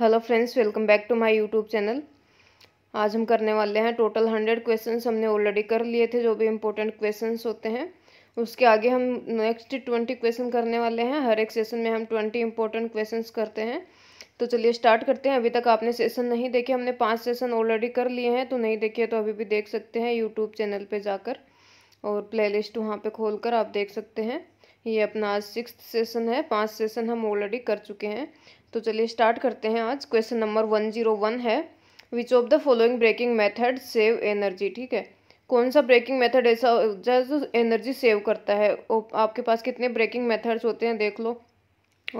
hello friends welcome back to my YouTube channel आज हम करने वाले हैं टोटल हंड्रेड क्वेश्चंस हमने ऑलरेडी कर लिए थे जो भी इम्पोर्टेंट क्वेश्चंस होते हैं उसके आगे हम नेक्स्ट ट्वेंटी क्वेश्चन करने वाले हैं हर एक सेशन में हम ट्वेंटी इम्पोर्टेंट क्वेश्चंस करते हैं तो चलिए स्टार्ट करते हैं अभी तक आपने सेशन नहीं देखे हमने पाँच सेशन ऑलरेडी कर लिए हैं तो नहीं देखे तो अभी भी देख सकते हैं यूट्यूब चैनल पर जाकर और प्ले लिस्ट वहाँ पर खोल कर आप देख सकते हैं ये अपना आज सिक्स सेशन है पाँच सेशन हम ऑलरेडी कर चुके हैं तो चलिए स्टार्ट करते हैं आज question number one zero one है which of the following braking method save energy ठीक है कौन सा ब्रेकिंग मेथड ऐसा जो एनर्जी सेव करता है आपके पास कितने ब्रेकिंग मेथड्स होते हैं देख लो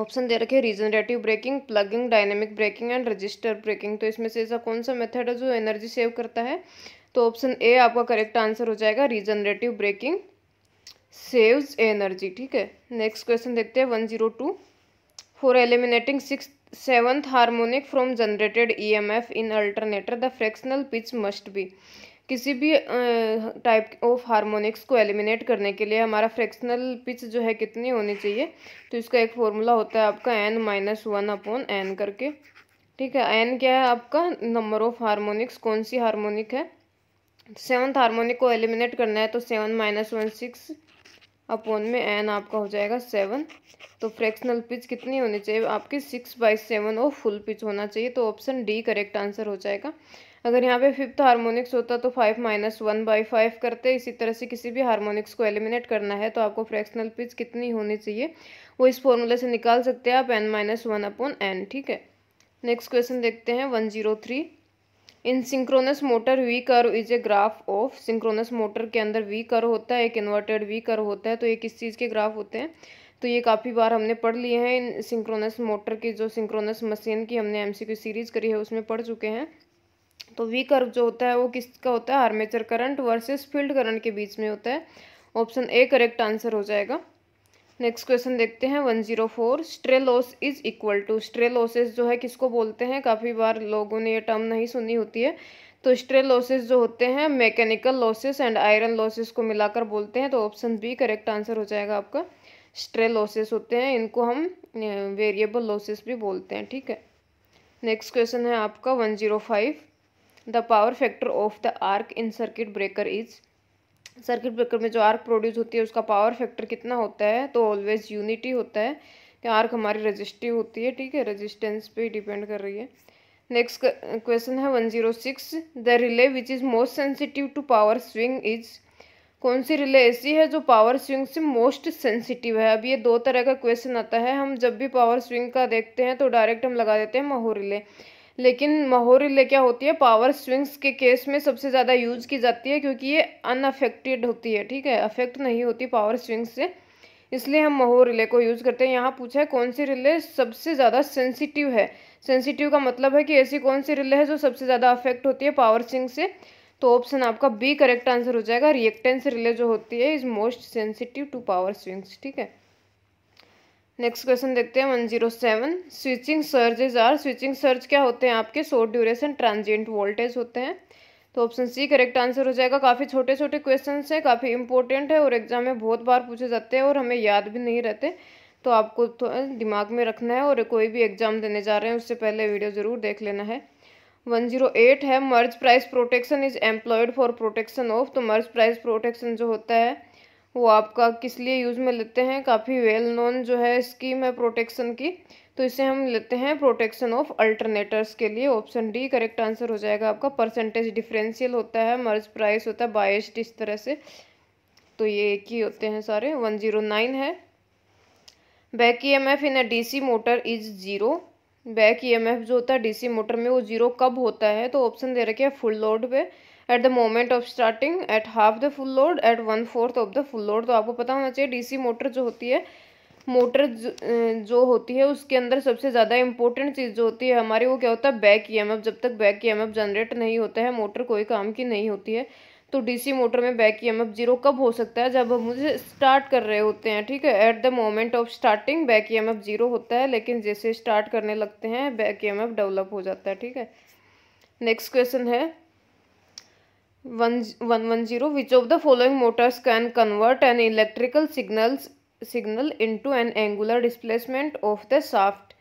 ऑप्शन दे रखे regenerative braking plugging dynamic braking and resistor braking तो इसमें से ऐसा कौन सा मेथड है जो एनर्जी सेव करता है तो ऑप्शन ए आपका करेक्ट आंसर हो जाएगा रीजनरेटिव ब्रेकिंग सेव्स एनर्जी ठीक है नेक्स्ट क्वेश्चन देखते हैं one zero two six seventh harmonic from generated E M F in alternator the fractional pitch must be किसी भी टाइप ऑफ हारमोनिक्स को एलिमिनेट करने के लिए हमारा फ्रैक्शनल पिच जो है कितनी होनी चाहिए तो इसका एक फॉर्मूला होता है आपका N minus one upon N करके ठीक है एन क्या है आपका नंबर ऑफ हारमोनिक्स कौन सी हारमोनिक है सेवन्थ हारमोनिक को एलिमिनेट करना है तो seven minus one six upon में एन आपका हो जाएगा सेवन तो फ्रैक्शनल पिच कितनी होनी चाहिए आपकी सिक्स बाई सेवन और फुल पिच होना चाहिए तो ऑप्शन डी करेक्ट आंसर हो जाएगा अगर यहाँ पे फिफ्थ हारमोनिक्स होता तो five minus one by five करते इसी तरह से किसी भी हारमोनिक्स को एलिमिनेट करना है तो आपको फ्रैक्शनल पिच कितनी होनी चाहिए वो इस फॉर्मूले से निकाल सकते हैं आप N minus one upon N ठीक है नेक्स्ट क्वेश्चन देखते हैं one zero three in synchronous motor V curve is a graph of synchronous motor के अंदर वी कर होता है एक इन्वर्टेड वी कर होता है तो ये किस चीज़ के ग्राफ होते हैं तो ये काफ़ी बार हमने पढ़ लिए हैं इन सिंक्रोनस मोटर की जो सिंक्रोनस मशीन की हमने एमसीक्यू सीरीज़ करी है उसमें पढ़ चुके हैं तो वी कर्व जो होता है वो किसका होता है armature current versus field current के बीच में होता है ऑप्शन ए करेक्ट आंसर हो जाएगा नेक्स्ट क्वेश्चन देखते हैं one zero four stray loss is equal to stray जो है किसको बोलते हैं काफ़ी बार लोगों ने ये टर्म नहीं सुनी होती है तो स्ट्रे लॉसेज जो होते हैं mechanical losses and iron losses को मिलाकर बोलते हैं तो ऑप्शन बी करेक्ट आंसर हो जाएगा आपका स्ट्रे लॉसेस होते हैं इनको हम वेरिएबल लॉसेस भी बोलते हैं ठीक है नेक्स्ट क्वेश्चन है आपका one zero five the power factor of the arc in circuit breaker is circuit breaker में जो आर्क प्रोड्यूस होती है उसका पावर फैक्टर कितना होता है तो ऑलवेज यूनिटी होता है कि आर्क हमारी रजिस्टिव होती है ठीक है रजिस्टेंस पे डिपेंड कर रही है नेक्स्ट क्वेश्चन है one zero six the relay which is most sensitive to power swing इज कौन सी रिले ऐसी है जो पावर स्विंग से मोस्ट सेंसिटिव है अब ये दो तरह का क्वेश्चन आता है हम जब भी पावर स्विंग का देखते हैं तो डायरेक्ट हम लगा देते हैं महो रिले लेकिन महोर क्या होती है पावर स्विंग्स के केस में सबसे ज़्यादा यूज़ की जाती है क्योंकि ये अनअफेक्टेड होती है ठीक है अफेक्ट नहीं होती पावर स्विंग्स से इसलिए हम महो रिले को यूज़ करते हैं यहाँ पूछा है कौन सी रिले सबसे ज़्यादा सेंसिटिव है सेंसिटिव का मतलब है कि ऐसी कौन सी रिले है जो सबसे ज़्यादा अफेक्ट होती है पावर स्विंग से तो ऑप्शन आपका बी करेक्ट आंसर हो जाएगा रिएक्टेंस रिले जो होती है is most sensitive to power swings ठीक है नेक्स्ट क्वेश्चन देखते हैं one zero seven switching surges are switching surge क्या होते हैं आपके शॉर्ट ड्यूरेशन ट्रांजिएंट वोल्टेज होते हैं तो ऑप्शन सी करेक्ट आंसर हो जाएगा काफ़ी छोटे छोटे क्वेश्चन हैं काफ़ी इंपॉर्टेंट है और एग्जाम में बहुत बार पूछे जाते हैं और हमें याद भी नहीं रहते तो आपको तो दिमाग में रखना है और कोई भी एग्जाम देने जा रहे हैं उससे पहले वीडियो ज़रूर देख लेना है वन जीरो एट है merge price protection is employed for protection of तो मर्ज प्राइस प्रोटेक्शन जो होता है वो आपका किस लिए यूज़ में लेते हैं काफ़ी वेल नोन जो है स्कीम है प्रोटेक्शन की तो इसे हम लेते हैं प्रोटेक्शन ऑफ अल्टरनेटर्स के लिए ऑप्शन डी करेक्ट आंसर हो जाएगा आपका परसेंटेज डिफरेंशियल होता है मर्ज प्राइस होता है बायस्ड इस तरह से तो ये एक ही होते हैं सारे वन जीरो नाइन है back E M F in a D C motor is zero back E M F जो होता है डी सी मोटर में वो ज़ीरो कब होता है तो ऑप्शन दे रखे हैं फुल लोड पे at the moment of starting at half the full load at one fourth of the full load तो आपको पता होना चाहिए डीसी मोटर जो होती है मोटर अं, जो होती है उसके अंदर सबसे ज़्यादा इंपॉर्टेंट चीज़ जो होती है हमारी वो क्या होता है बैक ई जब तक बैक ई जनरेट नहीं होता है मोटर कोई काम की नहीं होती है तो डीसी मोटर में back E M F zero कब हो सकता है जब हम मुझे स्टार्ट कर रहे होते हैं ठीक है at the moment of starting back E M F zero होता है लेकिन जैसे स्टार्ट करने लगते हैं back E M F develop हो जाता है ठीक है नेक्स्ट क्वेश्चन है one one zero which of the following motors can convert an electrical signal signal into an angular displacement of the shaft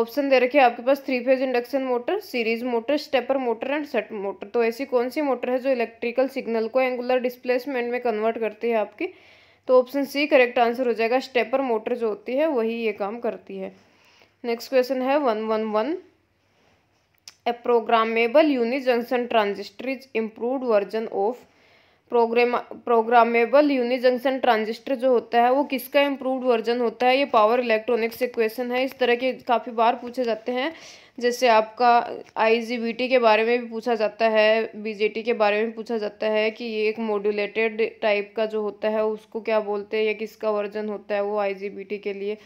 option दे रखे आपके पास three phase induction motor series motor stepper motor and set motor तो ऐसी कौन सी motor है जो इलेक्ट्रिकल सिग्नल को एंगुलर डिस्प्लेसमेंट में कन्वर्ट करती है आपकी तो ऑप्शन सी करेक्ट आंसर हो जाएगा स्टेपर मोटर जो होती है वही ये काम करती है नेक्स्ट क्वेश्चन है one one one A programmable unijunction transistor is improved version of प्रोग्रामा प्रोग्रामेबल यूनिजंक्शन ट्रांजिस्टर जो होता है वो किसका इम्प्रूव्ड वर्जन होता है ये पावर इलेक्ट्रॉनिक्स से क्वेश्चन है इस तरह के काफ़ी बार पूछे जाते हैं जैसे आपका आईजीबीटी के बारे में भी पूछा जाता है बीजेटी के बारे में पूछा जाता है कि ये एक मॉड्यूलेटेड टाइप का जो होता है उसको क्या बोलते हैं या किसका वर्जन होता है वो आई के लिए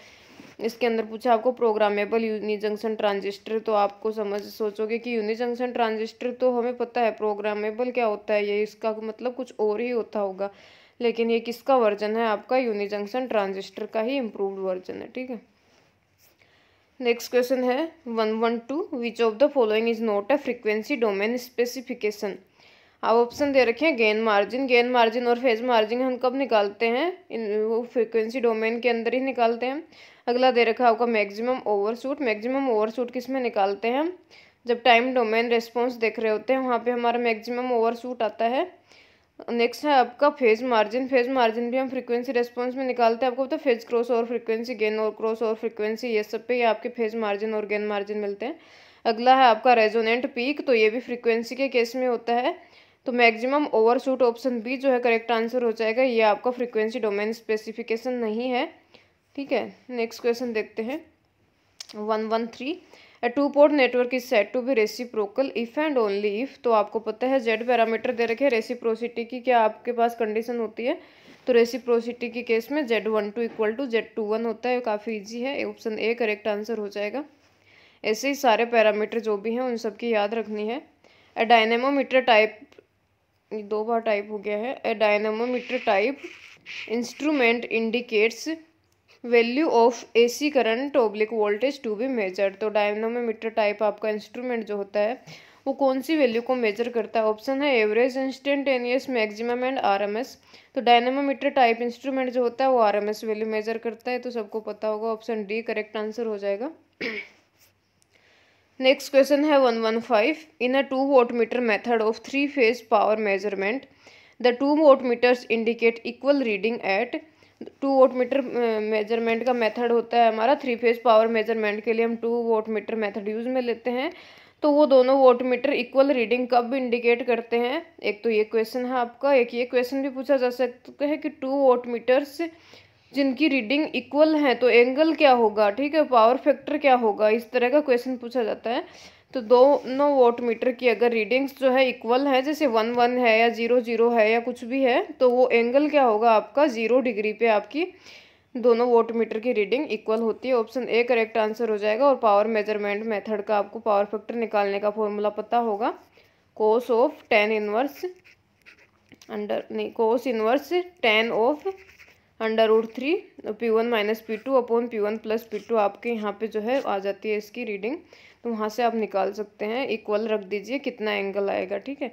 इसके अंदर पूछा आपको प्रोग्रामेबल यूनि जंक्शन ट्रांजिस्टर तो आपको समझ सोचोगे कि यूनि जंक्शन ट्रांजिस्टर तो हमें पता है प्रोग्रामेबल क्या होता है ये इसका मतलब कुछ और ही होता होगा लेकिन ये किसका वर्जन है आपका यूनिजंक्शन जंक्शन ट्रांजिस्टर का ही इम्प्रूव वर्जन है ठीक है नेक्स्ट क्वेश्चन है one one two which of the following is not a frequency domain specification अब ऑप्शन दे रखे हैं गेन मार्जिन गेन मार्जिन और फेज मार्जिन हम कब निकालते हैं इन वो फ्रिक्वेंसी डोमेन के अंदर ही निकालते हैं अगला दे रखा है आपका मैक्सिमम ओवरशूट मैक्सिमम ओवरशूट किस में निकालते हैं जब टाइम डोमेन रेस्पॉन्स देख रहे होते हैं वहाँ पे हमारा मैक्सिमम ओवरशूट आता है नेक्स्ट है आपका फेज मार्जिन फेज मार्जिन भी हम फ्रिक्वेंसी रेस्पॉन्स में निकालते हैं आपको पता फेज क्रॉस और फ्रिक्वेंसी गेन और क्रॉस और फ्रिक्वेंसी ये सब पे ये आपके फेज मार्जिन और गेन मार्जिन मिलते हैं अगला है आपका रेजोनेंट पीक तो ये भी फ्रिक्वेंसी के केस में होता है तो मैक्सिमम ओवरशूट ऑप्शन बी जो है करेक्ट आंसर हो जाएगा ये आपका फ्रीक्वेंसी डोमेन स्पेसिफिकेशन नहीं है ठीक है नेक्स्ट क्वेश्चन देखते हैं one one three a two port network is set to be reciprocal if and only if तो आपको पता है जेड पैरामीटर दे रखे हैं रेसिप्रोसिटी की क्या आपके पास कंडीशन होती है तो रेसिप्रोसिटी के केस में Z one two equal to Z two one होता है काफ़ी ईजी है ऑप्शन ए करेक्ट आंसर हो जाएगा ऐसे ही सारे पैरामीटर जो भी हैं उन सब की याद रखनी है ए डायनेमोमीटर टाइप ये दो बार टाइप हो गया है a dynamometer type instrument indicates value of AC current oblique voltage to be measure तो डायनामोमीटर टाइप आपका इंस्ट्रूमेंट जो होता है वो कौन सी वैल्यू को मेजर करता है ऑप्शन है average instantaneous maximum and RMS तो डायनामोमीटर टाइप इंस्ट्रूमेंट जो होता है वो आरएमएस वैल्यू मेजर करता है तो सबको पता होगा ऑप्शन डी करेक्ट आंसर हो जाएगा नेक्स्ट क्वेश्चन है one one five in a two watt meter method of three phase power measurement the two watt meters indicate equal reading at two watt meter measurement का method होता है हमारा three phase power measurement के लिए हम two watt meter method use में लेते हैं तो वो दोनों वोट मीटर इक्वल रीडिंग कब इंडिकेट करते हैं एक तो ये क्वेश्चन है आपका एक ये क्वेश्चन भी पूछा जा सकता है कि टू वोट मीटर्स जिनकी रीडिंग इक्वल है तो एंगल क्या होगा ठीक है पावर फैक्टर क्या होगा इस तरह का क्वेश्चन पूछा जाता है तो दोनों वोट मीटर की अगर रीडिंग्स जो है इक्वल है जैसे वन वन है या ज़ीरो ज़ीरो है या कुछ भी है तो वो एंगल क्या होगा आपका ज़ीरो डिग्री पे आपकी दोनों वोट मीटर की रीडिंग इक्वल होती है ऑप्शन ए करेक्ट आंसर हो जाएगा और पावर मेजरमेंट मेथड का आपको पावर फैक्टर निकालने का फॉर्मूला पता होगा cos of tan inverse under नहीं cos inverse tan of under root three P one minus P two upon P one plus P two आपके यहाँ पे जो है आ जाती है इसकी रीडिंग तो वहाँ से आप निकाल सकते हैं इक्वल रख दीजिए कितना एंगल आएगा ठीक है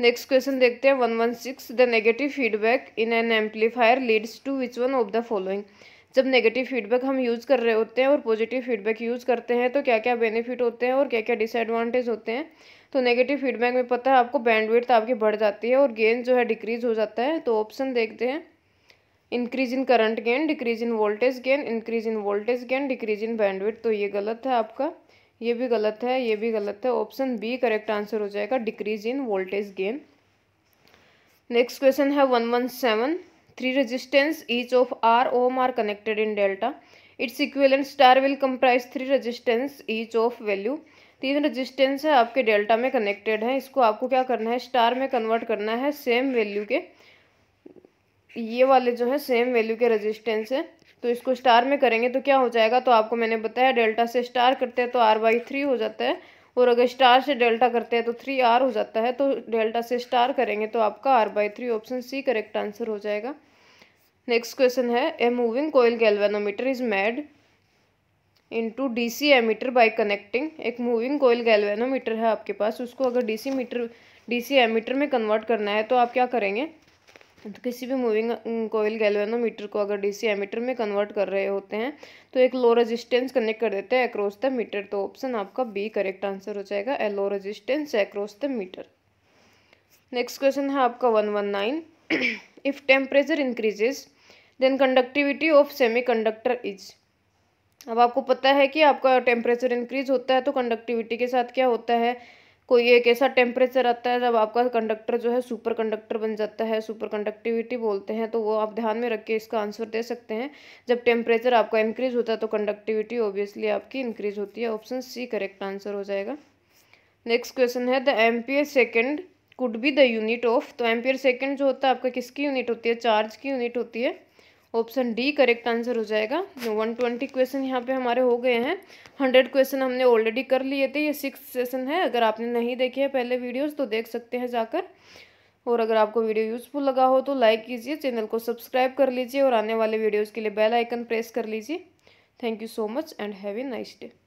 नेक्स्ट क्वेश्चन देखते हैं one one six the negative feedback in an amplifier leads to which one of the following जब नेगेटिव फीडबैक हम यूज़ कर रहे होते हैं और पॉजिटिव फीडबैक यूज़ करते हैं तो क्या क्या बेनिफिट होते हैं और क्या क्या डिसएडवांटेज होते हैं तो नेगेटिव फीडबैक में पता है आपको बैंडविड्थ आपकी बढ़ जाती है और गेंद जो है डिक्रीज हो जाता है तो ऑप्शन देखते हैं increase in current gain decrease in voltage gain increase in voltage gain decrease in bandwidth तो ये गलत है आपका ये भी गलत है ये भी गलत है ऑप्शन बी करेक्ट आंसर हो जाएगा decrease in voltage gain next question है one one seven three resistance each of R ohm are connected in delta its and star will comprise three resistance each of value तीन resistance है आपके delta में connected है इसको आपको क्या करना है स्टार में कन्वर्ट करना है सेम वैल्यू के ये वाले जो है सेम वैल्यू के रजिस्टेंस है तो इसको स्टार में करेंगे तो क्या हो जाएगा तो आपको मैंने बताया डेल्टा से स्टार करते हैं तो आर बाई थ्री हो जाता है और अगर स्टार से डेल्टा करते हैं तो थ्री आर हो जाता है तो डेल्टा से स्टार करेंगे तो आपका R by three option C correct answer हो जाएगा नेक्स्ट क्वेश्चन है a moving coil galvanometer is made into D C ammeter by connecting एक मूविंग कोयल गैल्वेनोमीटर है आपके पास उसको अगर D C meter D C ammeter में कन्वर्ट करना है तो आप क्या करेंगे तो किसी भी मूविंग कोयल गैल्वेनोमीटर को अगर डीसी एमीटर में कन्वर्ट कर रहे होते हैं तो एक लो रेजिस्टेंस कनेक्ट कर देते हैं एक्रॉस द मीटर तो ऑप्शन आपका बी करेक्ट आंसर हो जाएगा a low resistance across the meter next question है आपका one one nine if temperature increases then conductivity of semi is अब आपको पता है कि आपका टेम्परेचर इंक्रीज होता है तो कंडक्टिविटी के साथ क्या होता है कोई एक ऐसा टेम्परेचर आता है जब आपका कंडक्टर जो है सुपर कंडक्टर बन जाता है सुपर कंडक्टिविटी बोलते हैं तो वो आप ध्यान में रख के इसका आंसर दे सकते हैं जब टेम्परेचर आपका इंक्रीज होता है तो कंडक्टिविटी ऑब्वियसली आपकी इंक्रीज होती है ऑप्शन सी करेक्ट आंसर हो जाएगा नेक्स्ट क्वेश्चन है the ampere second could be the unit of तो एम्पियर सेकेंड जो होता है आपका किसकी यूनिट होती है चार्ज की यूनिट होती है ऑप्शन डी करेक्ट आंसर हो जाएगा वन ट्वेंटी क्वेश्चन यहाँ पे हमारे हो गए हैं हंड्रेड क्वेश्चन हमने ऑलरेडी कर लिए थे ये सिक्स सेशन है अगर आपने नहीं देखे हैं पहले वीडियोस तो देख सकते हैं जाकर और अगर आपको वीडियो यूज़फुल लगा हो तो लाइक कीजिए चैनल को सब्सक्राइब कर लीजिए और आने वाले वीडियोज़ के लिए बेल आइकन प्रेस कर लीजिए thank you so much and have a nice day